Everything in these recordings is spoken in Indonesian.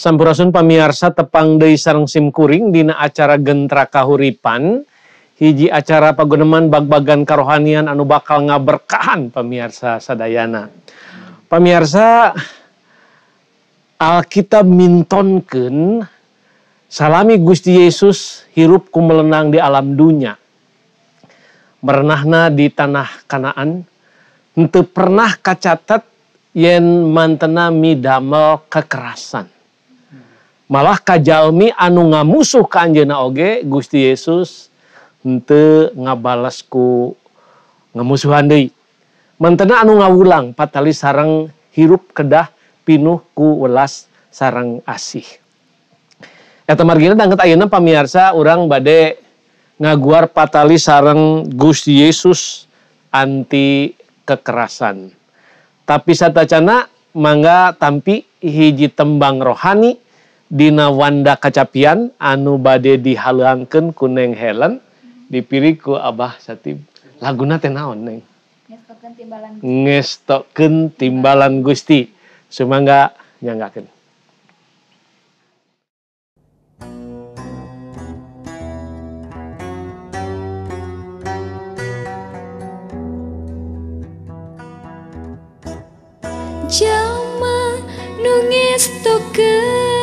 Sampurasun pamiarsa tepang Dei sarang simkuring dina acara gentra kahuripan hiji acara pagoneman bag-bagan karohanian anu bakal ngaberkahan pamiarsa sadayana. Pamiarsa Alkitab mintonken salami Gusti Yesus hirup ku di alam dunia. Merenahna di tanah Kanaan, Untuk pernah kacatat yen mantena midamel kekerasan malah kajalmi anu ngamusuh musuh anjena oge Gusti Yesus ente ngabalasku ngemusuhan deui mentena anu ngawulang patali sarang hirup kedah pinuh ku welas sarang asih eta margina tangket ayeuna pamiarsa orang bade ngaguar patali sarang Gusti Yesus anti kekerasan tapi satacana mangga tampi hiji tembang rohani punya Dina wanda kacappian anu bade dihalalangken kuneg he dipiriku Abah Satim laguna ten naonng ngeokken tibalan Gusti semangaganyagaken Jama nugis token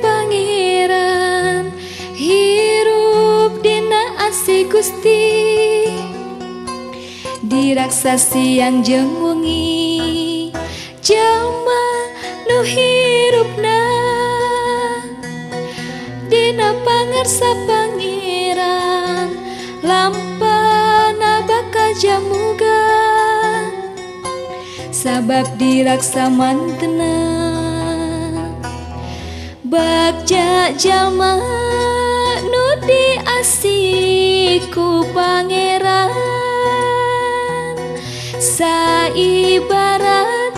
pangeran Hirup dina asik gusti Di raksasi yang jengungi Jelma nu hirupna Dina pangarsa pangeran lampa nabaka jamuga Sabab raksa mantena Bagja jama nudi asiku pangeran Saibarat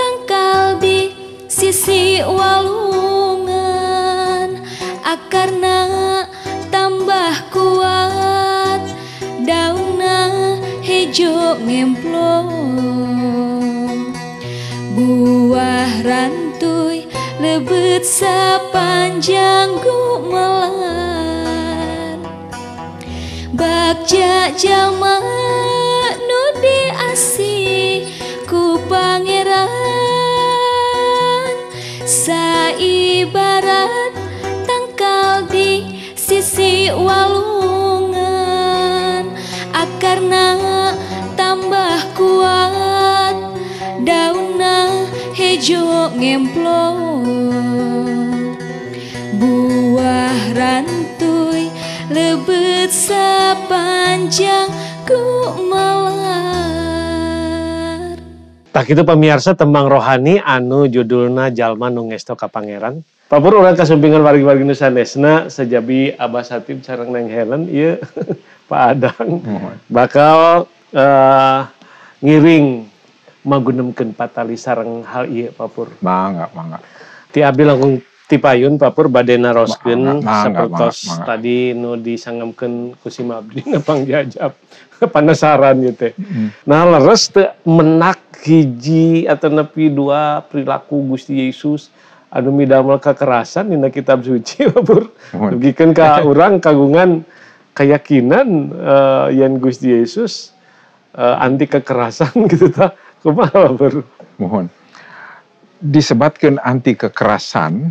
tangkal di sisi walungan Akarna tambah kuat daunna hejo ngemplong Buah ran sebut sepanjang gumelar Bakja zaman nudi asih ku pangeran Saibarat tangkal di sisi walau ijo ngemplong buah rantui lebet sepanjang ku melar tak itu pemirsa tembang rohani anu judulna jalma nungesto ngesto Papur orang kasumpingan wargi-wargi Nusanesna sejabi Abah Satim sarang Neng Helen iya Pak Adang bakal uh, ngiring magunemkeun patali sareng hal ieu papur. Mangga, mangga. Ti abdi langkung ti payun papur bade naroskeun sapertos tadi nu disangemkeun ku si Mabdi pangjajab. Penasaran gitu teh. Nah, leres teu menak hiji atau nepi dua perilaku Gusti Yesus anu midamel kekerasan dina kitab suci papur. Dugikeun ka urang kagungan keyakinan uh, eh, yang Gusti Yesus uh, anti kekerasan gitu ta mohon disebabkan anti kekerasan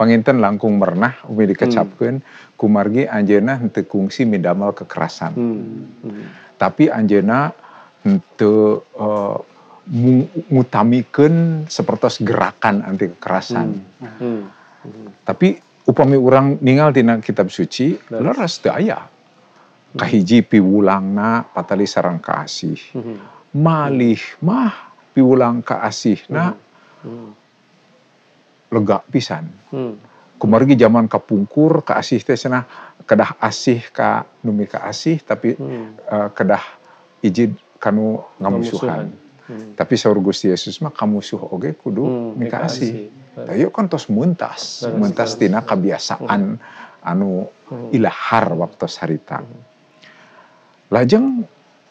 penginten langkung merenah umi dikecapkan hmm. kumargi anjena henteu kungsi mindamal kekerasan hmm. Hmm. tapi anjena henteu uh, eh, mengutamikan seperti gerakan anti kekerasan hmm. Hmm. Hmm. tapi upami orang ningal tina kitab suci leras daya kahiji piwulangna patali sarang kasih hmm. hmm malih mah piulang ka hmm. na hmm. lega pisan. Hmm. Kumargi zaman kapungkur ka asih teh cenah kedah asih ka numi ka asih tapi hmm. uh, kedah ijid kanu ngamusuhan. Hmm. Tapi saur Gusti Yesus mah kamu suh oge kudu hmm, mika asih. Tayo kan tos muntas, muntas tina kebiasaan hmm. anu hmm. ilahar waktu harita. Hmm. Lajeng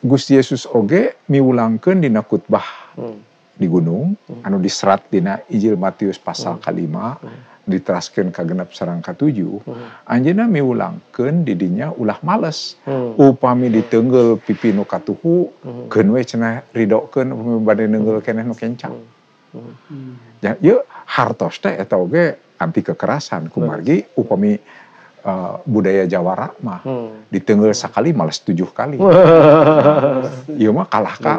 Gusti Yesus oge miulangkan dina khutbah hmm. di gunung hmm. anu diserat dina Injil Matius pasal hmm. kalima hmm. diteraskan ke genap sarang ka hmm. di dinya ulah males hmm. upami ditenggel pipi nu katuhu hmm. keun we upami bade nenggel keneh nu kencang hmm. hmm. ya yeuh hartos teh oge anti kekerasan kumargi hmm. upami hmm Eh, budaya Jawa Rakma hmm. ditenggel sekali malah setuju kali iya mah kalah kak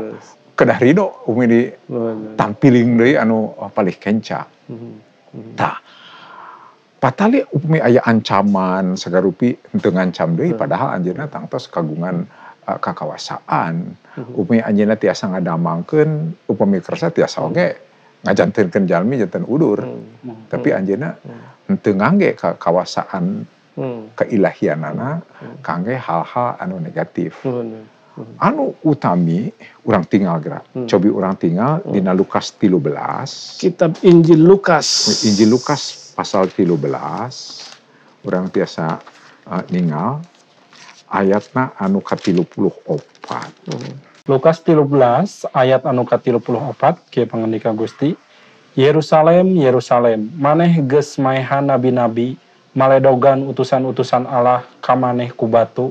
kedah rido umi di tampiling dari anu eh, paling kenca hmm, hmm. tak, patali umi ayah ancaman segarupi untuk ngancam deh hmm. padahal anjirna tangtos kagungan uh, kakawasaan umi anjirna tiasa ngadamangkeun umi kersa tiasa oge ngajantinkeun jalmi janten udur tapi anjirna henteu ngangge kakawasaan Hmm. keilahian anak hmm. kangge hal-hal anu negatif. Hmm. Hmm. Anu utami orang tinggal gerak. Hmm. Cobi orang tinggal hmm. dina Lukas belas Kitab Injil Lukas. Injil Lukas pasal belas Orang biasa uh, ningal ayatna anu katilu puluh opat. Hmm. Lukas belas ayat anu katilu puluh opat ke pengendika Gusti. Yerusalem, Yerusalem, maneh ges maehan nabi-nabi maledogan utusan-utusan Allah kamaneh kubatu,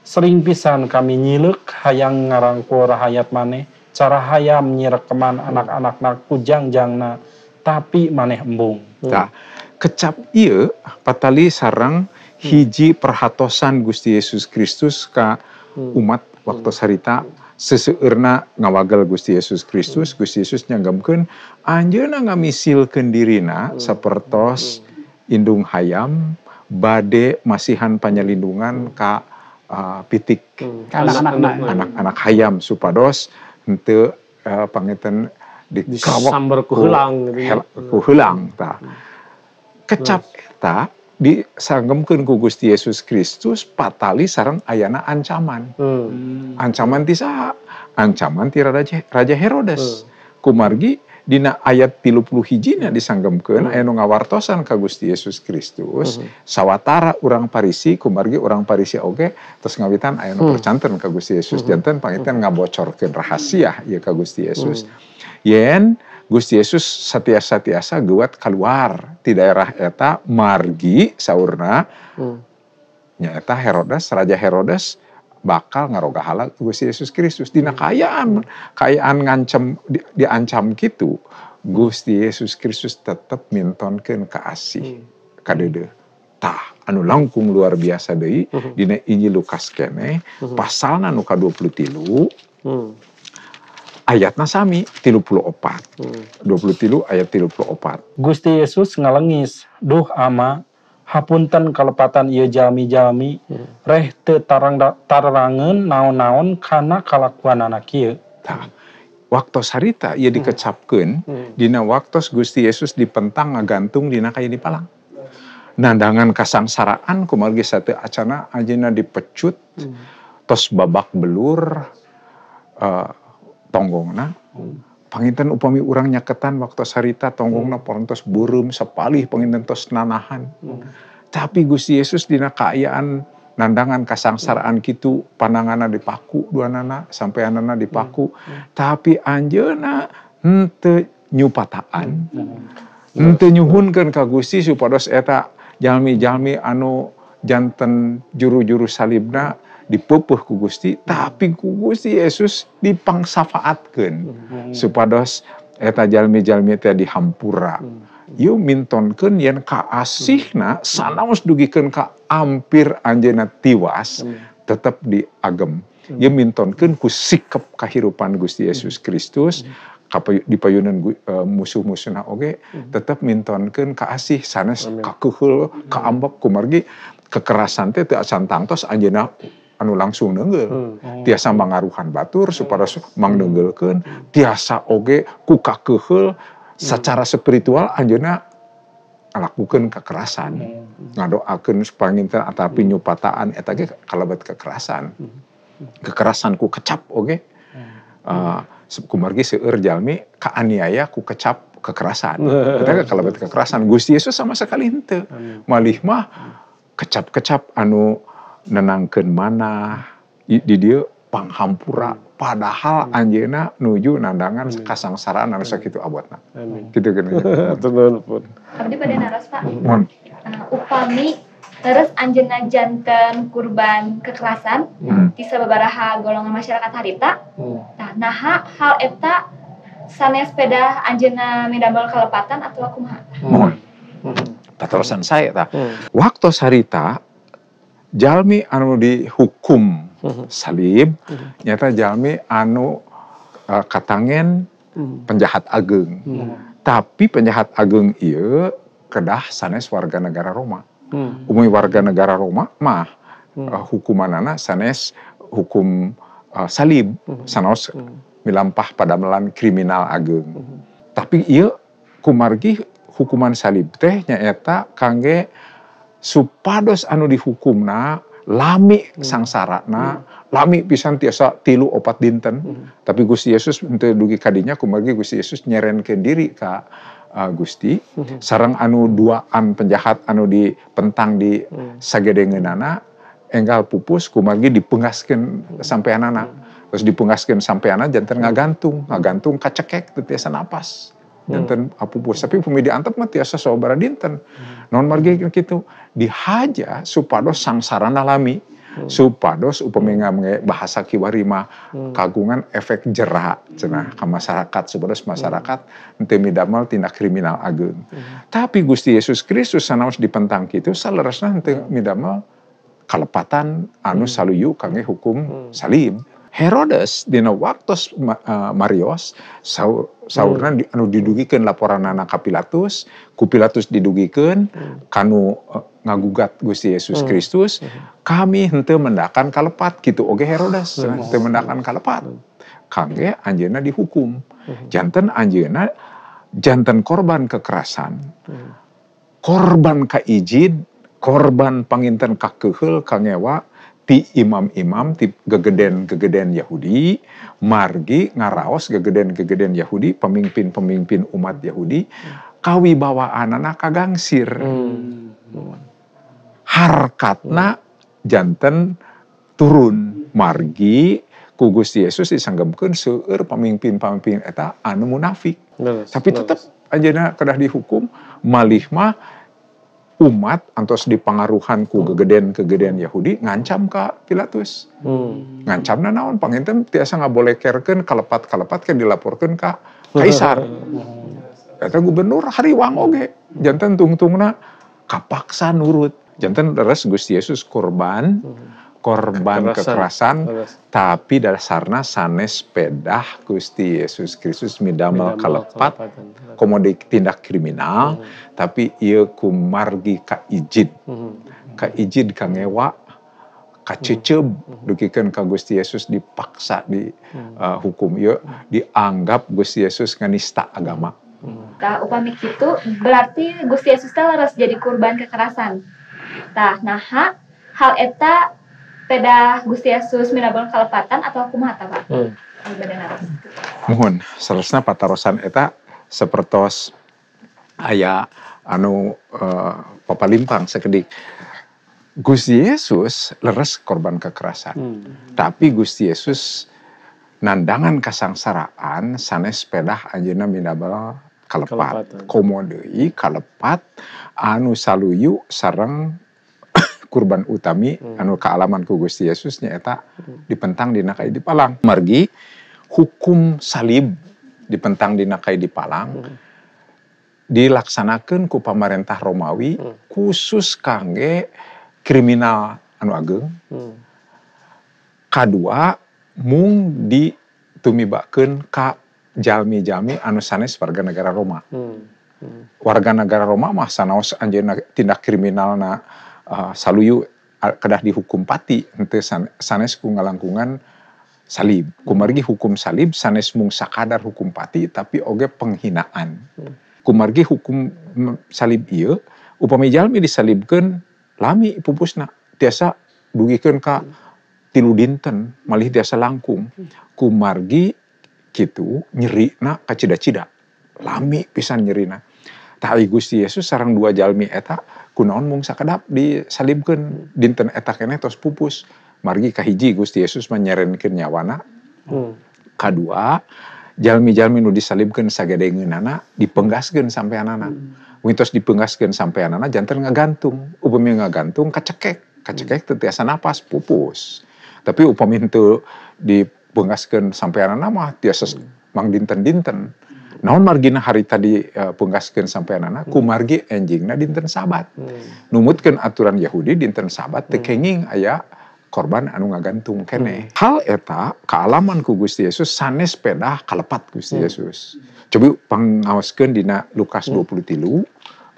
sering pisan kami nyilek hayang ngarangku rahayat maneh cara hayam keman anak-anak nak kujang jangna tapi maneh embung nah, kecap iya patali sarang hiji perhatosan Gusti Yesus Kristus ka hmm. umat waktu hmm. sarita seseurna ngawagel Gusti Yesus Kristus hmm. Gusti Yesus nyangggamkeun anjeuna ngamisil dirina sapertos Indung Hayam, Bade Masihan Panyalindungan Ka uh, Pitik. Hmm. Anak-anak hmm. anak Hayam supados untuk uh, pangeten di sambar kuhulang, gitu ya. kuhulang ta. Hmm. Kecap ta di ku Gusti Yesus Kristus patali sarang ayana ancaman. Hmm. Ancaman tisa Ancaman ti Raja Herodes. Hmm. Kumargi dina ayat Pilu puluh hijina disanggemkeun hmm. aya nu ngawartosan ka Gusti Yesus Kristus hmm. sawatara urang Parisi kumargi urang Parisi oge terus ngawitan aya nu hmm. percanten ka Gusti Yesus janten pangitan ngabocorkeun rahasia ieu ka Gusti Yesus yen Gusti Yesus setiasa-setiasa gue keluar di daerah eta margi saurna nyaeta Herodes Raja Herodes bakal ngaroga halal Gusti Yesus Kristus dina kayaan kayaan ngancem di, diancam gitu Gusti Yesus Kristus tetap mintonkan keasih hmm. kadede tah anu langkung luar biasa deui hmm. dina Injil Lukas kene dua hmm. pasalna nu ka 23 hmm. puluh sami dua puluh 23 hmm. ayat puluh 34 Gusti Yesus ngalengis duh ama hapunten kalepatan ia jami-jami hmm. reh te tarang tarangen naon-naon karena kalakuan anak kia. waktu harita ia hmm. dikecapkan, hmm. dina waktu Gusti Yesus dipentang ngagantung dina kayu di palang. Nandangan kasangsaraan kumargi satu acana ajena dipecut, hmm. tos babak belur, uh, tonggongna, hmm. Panginten upami urang nyaketan waktu sarita tonggongna hmm. porontos burum sepalih panginten tos nanahan. Hmm. Tapi Gusti Yesus dina kaayaan nandangan kasangsaraan gitu hmm. pandangan dipaku dua nana sampai anana dipaku hmm. hmm. tapi Anjena ente nyupataan ente nyuhunkan ke Gusti supados eta jalmi-jalmi anu janten juru-juru salibna dipupuh ku Gusti tapi ku Gusti Yesus dipangsafaatkeun hmm. supados eta jalmi-jalmi teh dihampura yuk hmm. mintonkan yang kaasihna hmm. sanaos dugikeun ka ampir anjena tiwas tetap diagem ya mintonkan ku sikap kehidupan Gusti Yesus Kristus di payunan e, musuh-musuhna oke tetap mintonkan ka kuhul kakuhul keambak kumargi kekerasan teh teu santang tos anjena anu langsung nenggel hmm. Oh. tiasa mangaruhan batur hmm. supaya mangnenggelkan hmm. tiasa oge kuka kehel hmm. secara spiritual anjena lakukan kekerasan hmm. ngadoakan panginten atapi nyupataan eta ge kalabat kekerasan kekerasan ku kecap oge uh, kumargi seueur jalmi kaaniaya ku kecap kekerasan Kita kalabat kekerasan Gusti Yesus sama sekali ente malih mah kecap-kecap anu nenangkan mana di dia panghampura hmm. padahal hmm. anjena nuju nandangan kasangsaraan anu sakitu abotna gitu kan tenun pun abdi pada naras pak uh, upami terus anjena jantan kurban kekerasan hmm. di sababaraha golongan masyarakat harita hmm. nah naha hal eta sanes sepeda anjena medamel kelepatan atau kumaha mohon hmm. hmm. terusan saya ta waktu sarita Jalmi anu dihukum mm-hmm. salib, mm-hmm. nyata jalmi anu uh, katangen mm-hmm. penjahat ageng. Tapi penjahat ageng iya kedah sanes warga negara Roma. Umumi warga negara Roma mah uh, hukuman anak sanes hukum uh, salib, sanos milampah pada melan kriminal ageng. Tapi iya kumargi hukuman salib teh nyata kangge supados anu dihukumna lami hmm. sangsarana hmm. lami pisan tiasa tilu opat dinten hmm. tapi Gusti Yesus untuk dugi kadinya kumagi Gusti Yesus nyerenkeun diri ka uh, Gusti hmm. sarang anu duaan penjahat anu di pentang di hmm. sagedengeunana enggal pupus kumagi dipengaskeun hmm. anak hmm. terus dipengaskeun anak jantan hmm. ngagantung ngagantung kacekek teu tiasa napas Hmm. dinten hmm. apupus tapi pemidi antep mati asa sobara dinten hmm. non margi gitu dihaja supados samsara nalami hmm. supados upami hmm. bahasa kiwarima hmm. kagungan efek jerah cenah hmm. ke masyarakat supados masyarakat hmm. midamal tindak kriminal agung hmm. tapi Gusti Yesus Kristus sanaos dipentang kitu saleresna henteu midamal kalepatan anu saluyu kangge hukum hmm. salim Herodes dina waktu uh, eh, Marios saur, saurna hmm. anu didugikan laporan anak Kapilatus Kupilatus didugikan hmm. kanu uh, ngagugat Gusti Yesus hmm. Kristus hmm. kami hente mendakan kalepat gitu oke Herodes hmm. hente mendakan kalepat hmm. kangge anjena dihukum hmm. jantan anjena jantan korban kekerasan hmm. korban kaijid korban panginten kakehel kangewa ti imam-imam ti gegeden-gegeden Yahudi, margi ngaraos gegeden-gegeden Yahudi, pemimpin-pemimpin umat Yahudi, kawibawaan anak kagangsir. Hmm. Harkatna janten turun margi ku Gusti Yesus disanggemkeun seueur pemimpin-pemimpin eta anu munafik. Lelis, Tapi tetap anjeunna kedah dihukum malih mah umat atau pengaruhanku hmm. kegeden-kegeden Yahudi ngancam ke Pilatus. Hmm. Ngancam na naon nggak boleh kerken kalepat-kalepat kan dilaporkan ke kaisar. Kata hmm. gubernur hari wang oge jantan tungtungna kapaksa nurut. Jantan terus Gusti Yesus korban. Hmm korban kekerasan, kekerasan tapi sarna sanes sepeda Gusti Yesus Kristus midamel kalepat komodi tindak kriminal hmm. tapi ia kumargi ka ijid hmm. ka ijid ka ngewa ka ceceb hmm. hmm. dukikeun ka Gusti Yesus dipaksa di hmm. uh, hukum ieu dianggap Gusti Yesus nganista agama Kak hmm. upami kitu berarti Gusti Yesus teh harus jadi korban kekerasan. Tah naha hal eta sepeda Gusti Yesus Mirabon Kalepatan atau kumata Pak? Hmm. Mohon, selesai patarosan eta sepertos ayah anu uh, papa limpang sekedik. Gusti Yesus leres korban kekerasan. Hmm. Tapi Gusti Yesus nandangan kasangsaraan sanes pedah anjena mindabal kalepat. Komo deui kalepat anu saluyu sarang kurban utami hmm. anu kealaman ku Gusti Yesusnya eta hmm. dipentang dinakai di Palang margi hukum salib dipentang dinakai di Palang hmm. dilaksanakan ku Romawi khusus kangge kriminal anu ageng kedua mung ditumibakeun ka jalmi-jalmi anu sanes warga negara Roma warga negara Roma mah sanaos anjeunna tindak kriminalna Ah, saluyu ah, kedah dihukum pati ente sanes ku ngalangkungan salib kumargi hukum salib sanes mung sakadar hukum pati tapi oge penghinaan kumargi hukum salib iya upami jalmi disalibkan lami pupusna tiasa dugikeun ka tilu dinten malih tiasa langkung kumargi gitu nyeri nak kacida cida lami pisan nyerina tahu Gusti Yesus sarang dua jalmi eta kunaon mung di disalibkan dinten eta kene tos pupus margi kahiji Gusti Yesus menyerenkan nyawana hmm. kedua jalmi-jalmi nu disalibkan sagedengeunana dipenggaskan sampai anana hmm. wintos dipenggaskan sampai anana jantan ngagantung upami ngagantung kacekek kacekek tetiasa napas pupus tapi upami itu dipenggaskan sampai anana mah tiasa hmm. mang dinten-dinten naon margina hari tadi uh, pungkaskeun sampai anak hmm. kumargi enjingna dinten sabat hmm. numutkan aturan Yahudi dinten sabat hmm. tekenging korban anu ngagantung kene hmm. hal eta kealaman ku Gusti Yesus sanes sepeda kalepat Gusti hmm. Yesus coba pengawaskan dina Lukas hmm. 20 tilu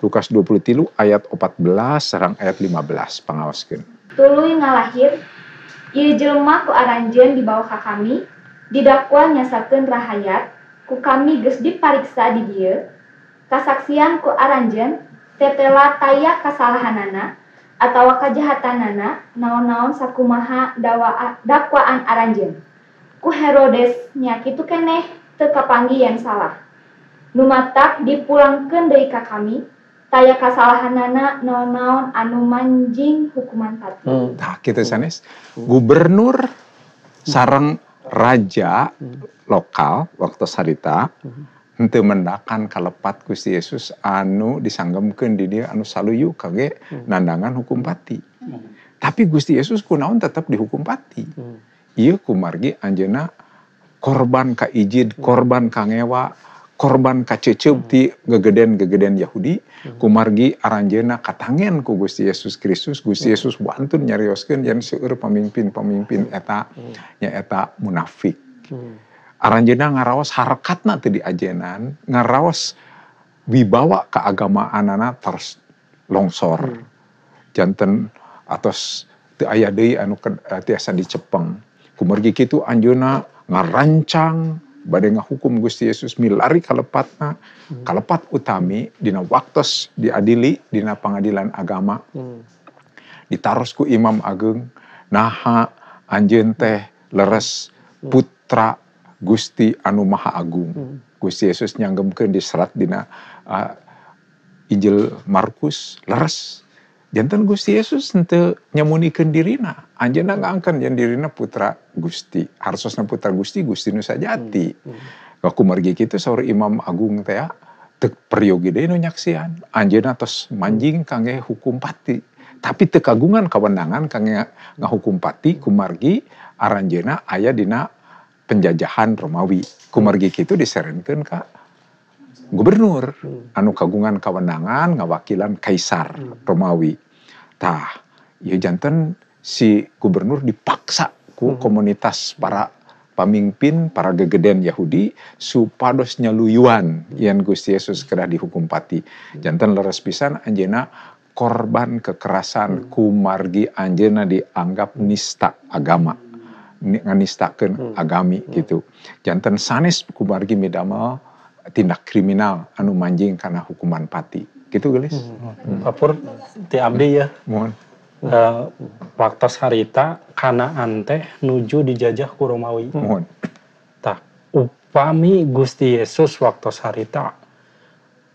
Lukas 20 tilu ayat 14 serang ayat 15 pengawaskan. Tului ngalahir ieu jelema ku aranjen di bawah kami didakwa nyasakan rahayat ku kami geus dipariksa di dia, kasaksian ku aranjen tetela taya kasalahanana atau kajahatanana naon-naon sakumaha dawa dakwaan aranjen ku Herodes nya itu keneh teu yang salah numatak dipulangkan dari kak kami taya kasalahanana naon-naon anu manjing hukuman pati. Hmm. Nah, kita sanes gubernur sarang raja hmm. lokal waktu sarita hmm. henteu mendakan kalepat Gusti Yesus anu disanggemkeun di dia anu saluyu kage hmm. nandangan hukum pati. Tapi Gusti Yesus kunaon tetap dihukum pati. Iya kumargi anjena korban kaijid korban kangewa korban kaceceup hmm. di gegeden-gegeden Yahudi hmm. kumargi Aranjena katangen ku Gusti Yesus Kristus Gusti hmm. Yesus bantun nyarioskeun yen seueur pemimpin-pemimpin eta nya eta munafik Aranjena ngarawas harkatna tadi ajenan ngarawas wibawa agama anana terus longsor janten atas teu aya deui anu eh, tiasa dicepeng kumargi kitu Anjuna ngarancang badenga hukum Gusti Yesus milari kalepatna hmm. kalepat utami dina waktos diadili dina pengadilan agama hmm. ditarosku Imam Ageng naha anjen teh leres hmm. putra Gusti anu Maha Agung hmm. Gusti Yesus nyanggemkeun di serat dina uh, Injil Markus leres jantan Gusti Yesus ente nyamunikan dirina anjena enggak yang dirina putra Gusti harusnya putra Gusti Gusti Nusa Jati hmm. hmm. aku margi kita saur Imam Agung teh tek periogi deh nyaksian Anjana tos manjing kange hukum pati tapi tekagungan kewenangan kange ngahukum pati kumargi aranjena ayah dina penjajahan Romawi kumargi kita diserenkan kak gubernur hmm. anu kagungan kewenangan ngawakilan kaisar hmm. Romawi tah ya jantan si gubernur dipaksa ku hmm. komunitas para pemimpin para gegeden Yahudi supados nyeluyuan yang Gusti Yesus kerah dihukum pati hmm. jantan leres pisan anjena korban kekerasan hmm. ku Margi anjena dianggap nista agama hmm. agami hmm. gitu jantan ku Margi midamel tindak kriminal anu manjing karena hukuman pati gitu gelis hmm. hmm. Papur ti abdi ya mohon uh, waktu harita karena ante nuju dijajah ku Romawi hmm. mohon tak upami Gusti Yesus waktu harita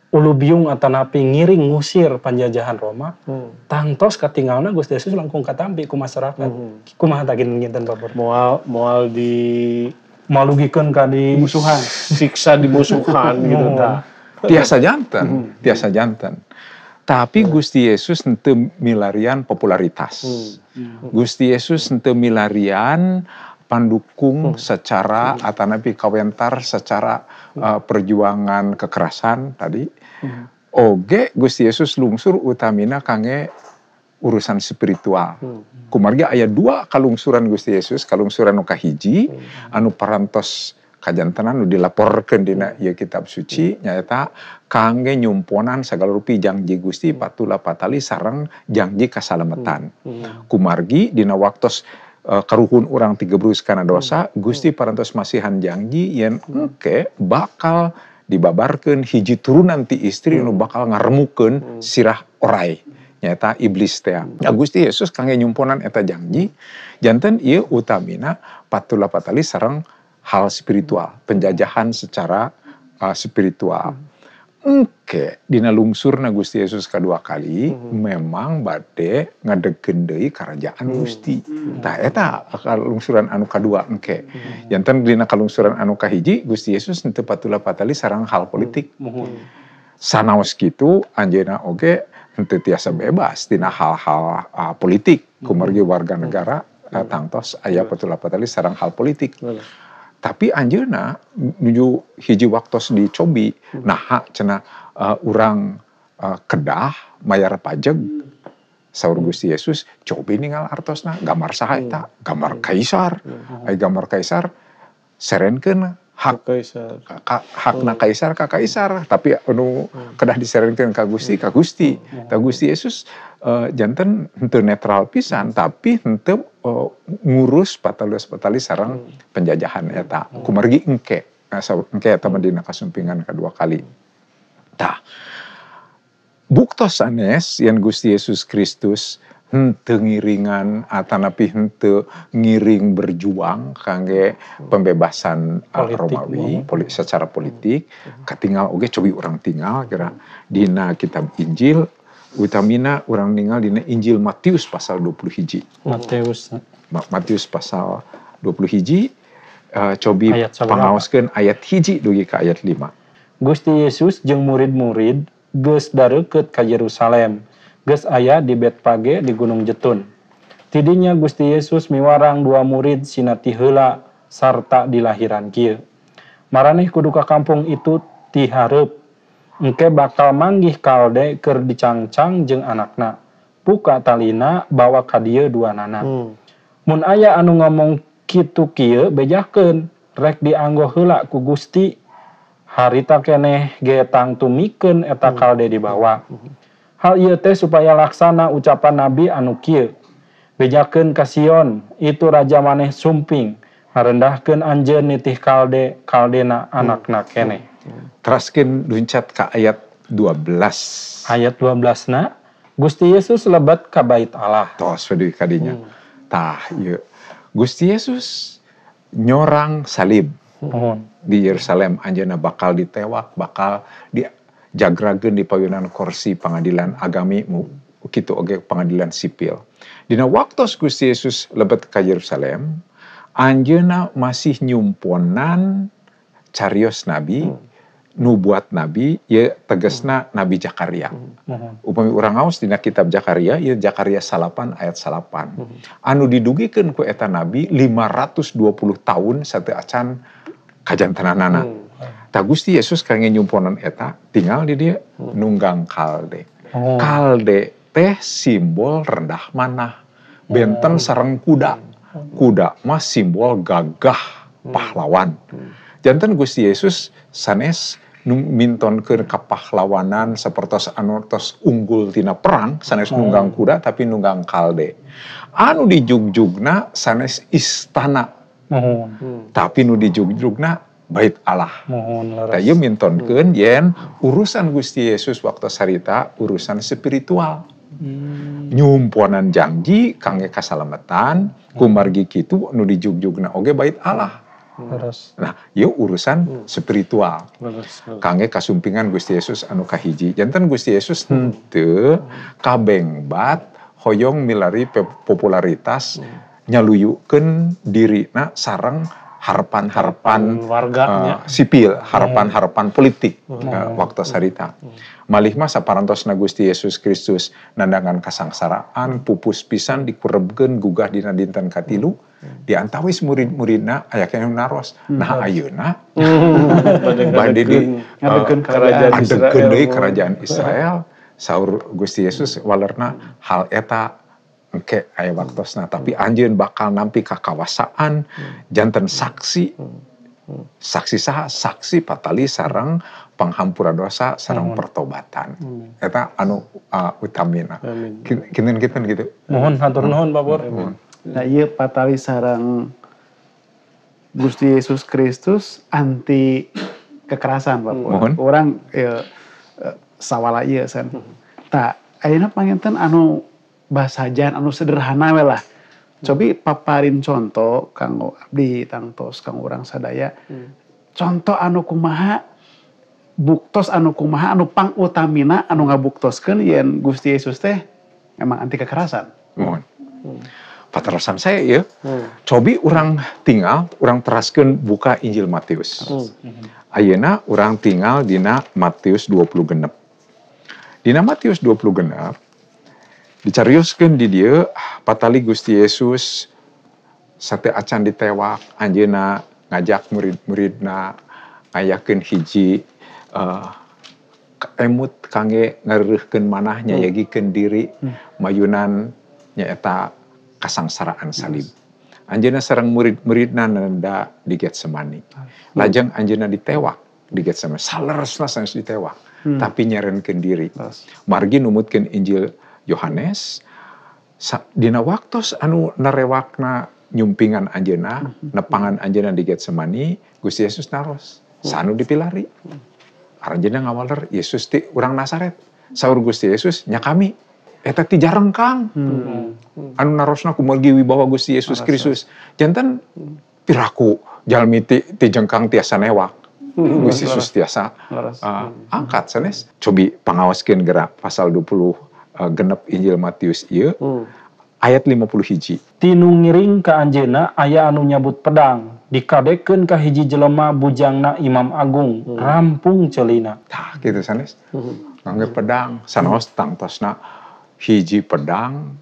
ulu atau napi ngiring ngusir penjajahan Roma hmm. tangtos ketinggalan Gusti Yesus langkung katampi ku masyarakat hmm. kumaha tak nginteni moal mual di malugikan kan di musuhan siksa di musuhan gitu tah oh. tiasa jantan hmm. tiasa jantan tapi hmm. Gusti Yesus ente milarian popularitas hmm. Gusti Yesus ente milarian pandukung secara atau atanapi kawentar secara uh, perjuangan kekerasan tadi oge Gusti Yesus lungsur utamina kange urusan spiritual. Hmm. Kumarga ayat dua kalungsuran Gusti Yesus, kalungsuran nuka hiji, hmm. anu parantos kajantenan nu dilaporkan dina ya kitab suci nyata kange nyumponan segala rupi janji Gusti hmm. patula patali sarang janji kasalametan. Hmm. Kumargi dina waktos Uh, karuhun orang tiga berus karena dosa hmm. Gusti parantos masihan janji yang oke okay, bakal dibabarkan hiji turun nanti istri hmm. nu bakal ngaremukeun hmm. sirah orai nyata iblis tea Agusti Yesus kangge nyumponan eta janji jantan iya utamina patula patali sarang hal spiritual penjajahan secara uh, spiritual Oke, dina lungsur na Gusti Yesus kedua kali -hmm. memang bade ngadeggendei kerajaan -hmm. Gusti. Mm -hmm. Tah lungsuran anu kedua engke. Mm -hmm. Jantan dina kalungsuran anu kahiji Gusti Yesus henteu patula patali sarang hal politik. Mm -hmm. Sanaos kitu anjeuna oge tetiasa bebas tina hal-hal uh, politik hmm. kumargi warga hmm. negara uh, tangtos ayah petula patali sarang hal politik tapi anjirna nuju hiji waktos dicobi nah hak cina uh, ah, orang uh, kedah mayar pajak saur Gusti Yesus cobi ningal artosna gambar sahita, gambar kaisar ay gambar kaisar serenkeun hak kaisar. Ka, oh. nak kaisar ka kaisar tapi anu hmm. kedah diserengkeun ka Gusti ka Gusti hmm. ka Gusti Yesus uh, eh, janten henteu netral pisan hmm. tapi henteu uh, ngurus patalus patalis sarang penjajahan eta kumergi engke nah, engke eta di kasumpingan kedua kali tah buktos anes yang Gusti Yesus Kristus hente ngiringan atau napi hente ngiring berjuang kange pembebasan uh, politik, Romawi poli, secara hmm. politik hmm. ketinggal oke okay, cobi orang tinggal kira dina kitab Injil utamina orang tinggal dina Injil Matius pasal 20 hiji Matius Ma Matius pasal 20 hiji uh, cobi pengaoskan ayat hiji dugi ke ayat 5 Gusti Yesus jeng murid-murid gus dareukeut ke Yerusalem Ges ayah di Betpage di Gunung Jetun. Tidinya Gusti Yesus miwarang dua murid sinati hela sarta dilahiran kia. Maraneh kuduka kampung itu tiharep. Engke bakal manggih kalde ker dicangcang jeng anakna. Buka talina bawa kadia dua nana. Hmm. Mun ayah anu ngomong kitu kia bejaken rek dianggo hela ku Gusti harita keneh getang tumiken eta hmm. kalde dibawa. Hmm hal ieu teh supaya laksana ucapan nabi anu kieu bejakeun kasion itu raja maneh sumping ngarendahkeun anjeun nitih kalde kaldena anak nakene. teraskeun luncat ke ayat 12 ayat 12 na Gusti Yesus lebat ka bait Allah tos deui kadinya hmm. tah yuk Gusti Yesus nyorang salib hmm. di Yerusalem anjena bakal ditewak bakal di jagragen di payunan kursi pengadilan agami kita oge pengadilan sipil. Dina waktu Gusti Yesus lebet ke Yerusalem, anjeuna masih nyumponan carios nabi, hmm. nubuat nabi, ya tegesna hmm. nabi Jakaria. Hmm. Upami orang aus dina kitab Jakaria, ya Jakaria salapan ayat salapan. Anu didugikan ku eta nabi 520 tahun satu acan kajantananana. Hmm Ta Gusti Yesus kangen nyumponan eta tinggal di dia hmm. nunggang kalde. Oh. Kalde teh simbol rendah manah. Benten oh. sarang kuda. Kuda mah simbol gagah hmm. pahlawan. Hmm. Jantan Gusti Yesus sanes minton ke kepahlawanan seperti anortos anu unggul tina perang sanes nunggang kuda tapi nunggang kalde anu di jugjugna sanes istana hmm. tapi nu di jugjugna bait Allah. Mohon minton nah, mintonkeun hmm. yen urusan Gusti Yesus waktu sarita urusan spiritual. Hmm. Nyumponan janji kangge kasalamatan hmm. kumargi kitu nu dijugjugna oge bait Allah. Leres. Nah, yuk urusan hmm. spiritual. Leres, leres. Kange kasumpingan Gusti Yesus anu kahiji. Jantan Gusti Yesus henteu kabengbat hoyong milari popularitas nyaluyukeun Nah, sarang harapan-harapan hmm, warganya uh, sipil, harapan-harapan hmm. politik hmm. uh, waktu sarita. Hmm. Malih masa parantos na Gusti Yesus Kristus nandangan kasangsaraan, pupus pisan dikurebkeun gugah dina dinten katilu, hmm. diantawis murid-muridna ayaknya naros. Hmm. Nah Ayuna, hmm. bade di uh, eh, kerajaan Israel, kerajaan Israel saur Gusti Yesus walerna hal eta Oke, okay, ayah waktos. Nah, tapi hmm. anjing bakal nampi kakawasaan, hmm. jantan saksi, hmm. saksi sah, saksi patali sarang penghampuran dosa sarang pertobatan. Eta anu uh, utamina. Kinten kinten gitu. Mohon mohon, pak bor. Nah, iya patali sarang Gusti Yesus Kristus anti kekerasan babor. Mohon. Orang ya, eh, sawala iya san. Tak, ayeuna panginten anu bahasa basajan anu sederhana we lah cobi paparin contoh kanggo abdi tangtos kanggo orang sadaya hmm. contoh anu kumaha buktos anu kumaha anu pang utamina anu ngabuktoskeun yen Gusti Yesus teh emang anti kekerasan mohon hmm. Paterosan saya ya, hmm. cobi orang tinggal, orang teraskan buka Injil Matius. Hmm. Mhm. Ayana orang tinggal dina Matius 20 genep. Dina Matius puluh genap dicariuskan di dia ah, patali Gusti Yesus sate acan ditewak anjena ngajak murid-muridna ngayakin hiji uh, emut kange ngerehkeun manahnya hmm. yagikan diri hmm. mayunan nyaeta kasangsaraan salib. Yes. Anjena sarang murid-muridna nanda di Getsemani. Lajang anjena ditewak di Getsemani. Saleresna sanes ditewak. Hmm. Tapi nyaren kendiri Margi Margi numutkeun Injil Yohanes dina waktu anu narewakna nyumpingan anjena mhm. nepangan anjena di Getsemani Gusti Yesus naros sanu dipilari mhm. aranjena ngawaler Yesus ti urang Nazaret sahur Gusti Yesus nya kami eta ti jareng Kang mhm. anu narosna kumargi wibawa Gusti Yesus Kristus jantan piraku jalmi ti, ti jengkang tiasa newak Gusti Yesus tiasa uh, angkat sanes cobi pengawaskin gerak pasal 20 uh, genep Injil Matius iya hmm. ayat 50 hiji tinu ngiring ke anjena ayah anu nyabut pedang dikadeken ke hiji jelema bujangna Imam Agung hmm. rampung celina tah gitu sanes hmm. ngangge pedang sanos hmm. tangtosna hiji pedang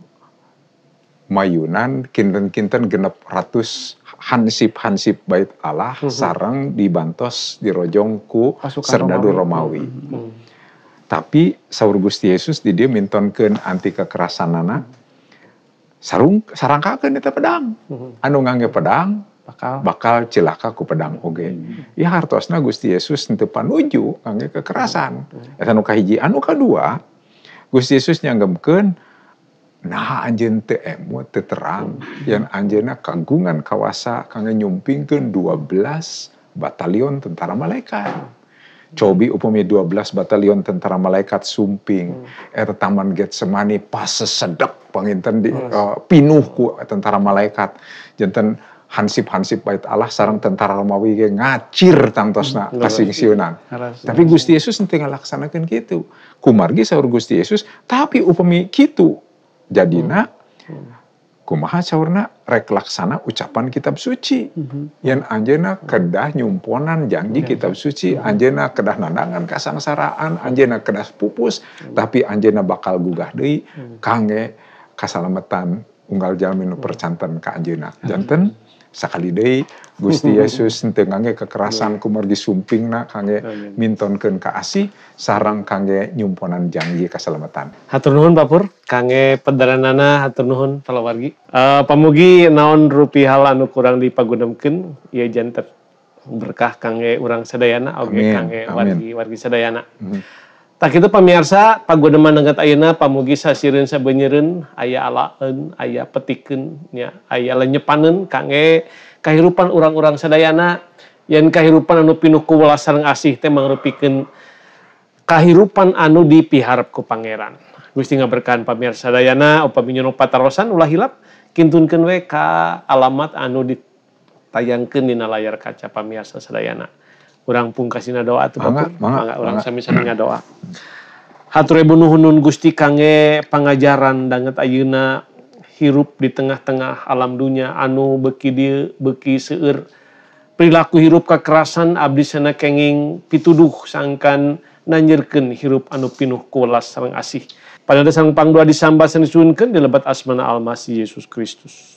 mayunan kinten-kinten genep ratus hansip-hansip bait Allah -hmm. sarang dibantos dirojongku, Serdadu Romawi. Romawi. -hmm tapi saur Gusti Yesus di dia mintonkan anti kekerasan anak sarung sarangkakan itu pedang mhm. anu ngangge pedang bakal bakal ku pedang oke, hmm. ya hartosna Gusti Yesus teu panuju ngangge kekerasan hmm. eta nu kahiji anu kadua Gusti Yesus nyanggemkeun nah anjen teu emot terang mhm. yang anjena kagungan kawasa kangge dua 12 batalion tentara malaikat Cobi upami 12 batalion tentara malaikat sumping hmm. eta taman Getsemani pas sesedek penginten di uh, eh, pinuhku tentara malaikat jenten hansip-hansip bait Allah sarang tentara Romawi ge ngacir tantosna hmm. kasing siunan. Tapi Gusti Yesus nanti ngelaksanakan gitu, Kumargi sahur Gusti Yesus, tapi upami gitu jadina hmm. hmm kumaha caurna rek laksana ucapan kitab suci mm-hmm. yang anjena kedah nyumponan janji mm kitab suci iya. anjena kedah nandangan kasangsaraan anjena kedah pupus mm-hmm. Iya. tapi anjena bakal gugah deui mm-hmm. kangge kasalametan unggal jalmin percanten ka anjena janten mm-hmm Sekali deui Gusti Yesus henteu iya. kangge kekerasan kumargi kange minton mintonkeun kaasih sarang kange nyumponan janji keselamatan. Hatur nuhun Pak Pur, kangge pedaranana hatur nuhun kalau Uh, eh, pamugi naon rupi hal anu kurang dipagunakeun ieu jantet berkah kange urang sadayana oge okay, kangge wargi wargi sadayana. Mm -hmm. tak itu pemirarsa pagomana a na pamugi sa Siren sayiren aya ala aya pettikkennya aya lenyepanen kang kahiupan orang-orang sedayana y kahipan anu pinuhkuwala sarang asih teh menken kahirupan anu dipiharp ke Pangeran wis tinggala berkan pamirar sedayana opa menyeyu patrosan uulahilapkinntunken WK alamat anu di tayangkan dina layar kaca pamirsa sedayana orang pungkasi doa tuh mangga, mangga, orang sami sami doa hatur nuhunun gusti kange pengajaran danget ayuna hirup di tengah-tengah alam dunia anu beki dia beki seur perilaku hirup kekerasan abdi sana kenging pituduh sangkan nanjirkan hirup anu pinuh kulas sarang asih pada dasar pangdua disamba senisunkan di lebat asmana almasi Yesus Kristus